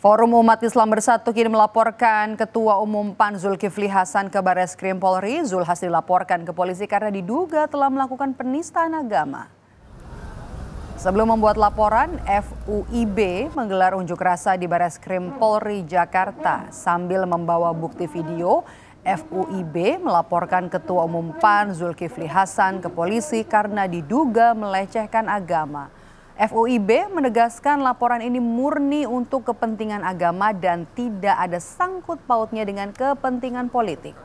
Forum Umat Islam Bersatu kini melaporkan Ketua Umum PAN Zulkifli Hasan ke Baris Krim Polri. Zulhas dilaporkan ke polisi karena diduga telah melakukan penistaan agama. Sebelum membuat laporan, FUIB menggelar unjuk rasa di Baris Krim Polri Jakarta sambil membawa bukti video. FUIB melaporkan Ketua Umum PAN Zulkifli Hasan ke polisi karena diduga melecehkan agama. FUIB menegaskan laporan ini murni untuk kepentingan agama dan tidak ada sangkut pautnya dengan kepentingan politik.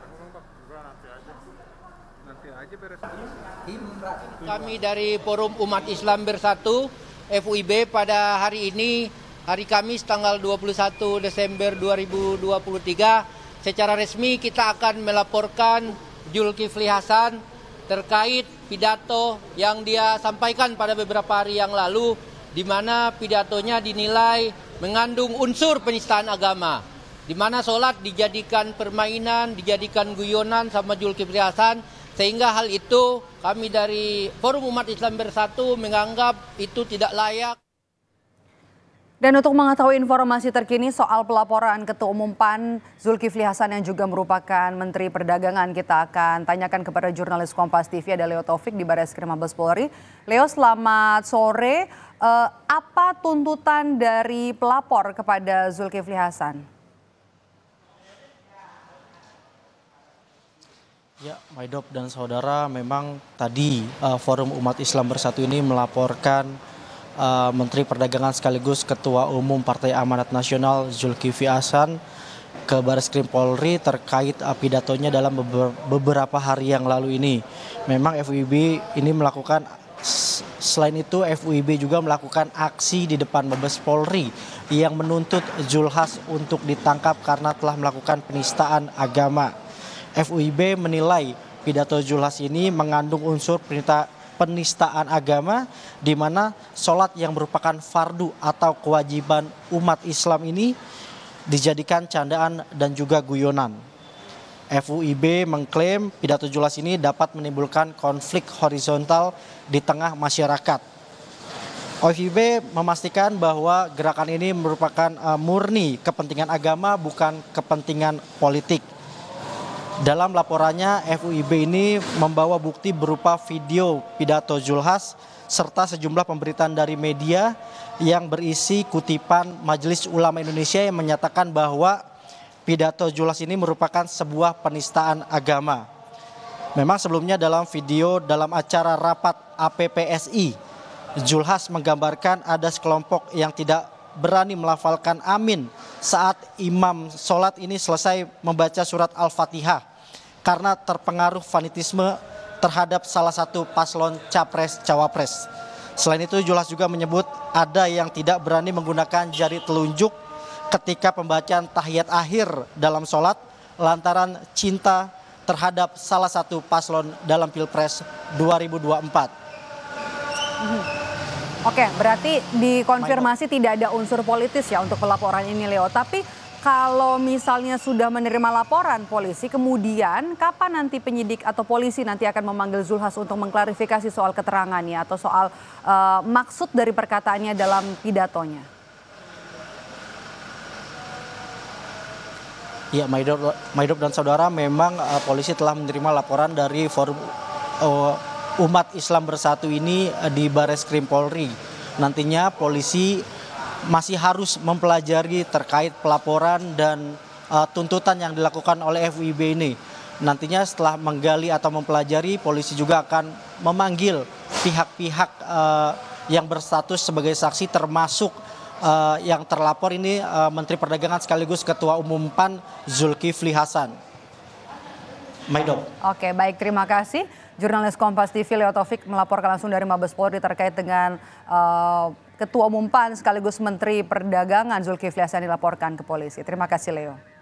Kami dari Forum Umat Islam Bersatu FUIB pada hari ini, hari Kamis tanggal 21 Desember 2023, secara resmi kita akan melaporkan Julkifli Hasan terkait pidato yang dia sampaikan pada beberapa hari yang lalu di mana pidatonya dinilai mengandung unsur penistaan agama. Di mana sholat dijadikan permainan, dijadikan guyonan sama Julkifli Hasan sehingga hal itu kami dari Forum Umat Islam Bersatu menganggap itu tidak layak dan untuk mengetahui informasi terkini soal pelaporan Ketua Umum PAN Zulkifli Hasan yang juga merupakan Menteri Perdagangan, kita akan tanyakan kepada jurnalis Kompas TV ada Leo Taufik di Baris Krim Mabes Polri. Leo, selamat sore. Eh, apa tuntutan dari pelapor kepada Zulkifli Hasan? Ya, Maidop dan saudara, memang tadi eh, Forum Umat Islam Bersatu ini melaporkan uh, Menteri Perdagangan sekaligus Ketua Umum Partai Amanat Nasional Zulkifli Hasan ke Baris Krim Polri terkait pidatonya dalam beberapa hari yang lalu ini. Memang FUIB ini melakukan Selain itu, FUIB juga melakukan aksi di depan Mabes Polri yang menuntut Zulhas untuk ditangkap karena telah melakukan penistaan agama. FUIB menilai pidato Zulhas ini mengandung unsur perintah penistaan agama di mana sholat yang merupakan fardu atau kewajiban umat Islam ini dijadikan candaan dan juga guyonan. FUIB mengklaim pidato jelas ini dapat menimbulkan konflik horizontal di tengah masyarakat. OFIB memastikan bahwa gerakan ini merupakan eh, murni kepentingan agama bukan kepentingan politik. Dalam laporannya, FUIB ini membawa bukti berupa video pidato Zulhas serta sejumlah pemberitaan dari media yang berisi kutipan Majelis Ulama Indonesia yang menyatakan bahwa pidato Zulhas ini merupakan sebuah penistaan agama. Memang sebelumnya dalam video dalam acara rapat APPSI, Zulhas menggambarkan ada sekelompok yang tidak berani melafalkan amin saat imam sholat ini selesai membaca surat Al-Fatihah karena terpengaruh fanatisme terhadap salah satu paslon capres-cawapres. Selain itu Julas juga menyebut ada yang tidak berani menggunakan jari telunjuk ketika pembacaan tahiyat akhir dalam sholat lantaran cinta terhadap salah satu paslon dalam Pilpres 2024. Oke, berarti dikonfirmasi tidak ada unsur politis ya untuk pelaporan ini Leo. Tapi kalau misalnya sudah menerima laporan polisi, kemudian kapan nanti penyidik atau polisi nanti akan memanggil Zulhas untuk mengklarifikasi soal keterangannya atau soal uh, maksud dari perkataannya dalam pidatonya? Ya, Maidop dan saudara memang uh, polisi telah menerima laporan dari forum uh, umat Islam bersatu ini eh, di Bares Krim Polri. Nantinya polisi masih harus mempelajari terkait pelaporan dan uh, tuntutan yang dilakukan oleh FIB ini. Nantinya setelah menggali atau mempelajari, polisi juga akan memanggil pihak-pihak uh, yang berstatus sebagai saksi termasuk uh, yang terlapor ini uh, Menteri Perdagangan sekaligus Ketua Umum PAN Zulkifli Hasan. Maidop. Oke, baik terima kasih. Jurnalis Kompas TV Leo Taufik melaporkan langsung dari Mabes Polri terkait dengan uh, Ketua Umum PAN sekaligus Menteri Perdagangan Zulkifli Hasan dilaporkan ke polisi. Terima kasih Leo.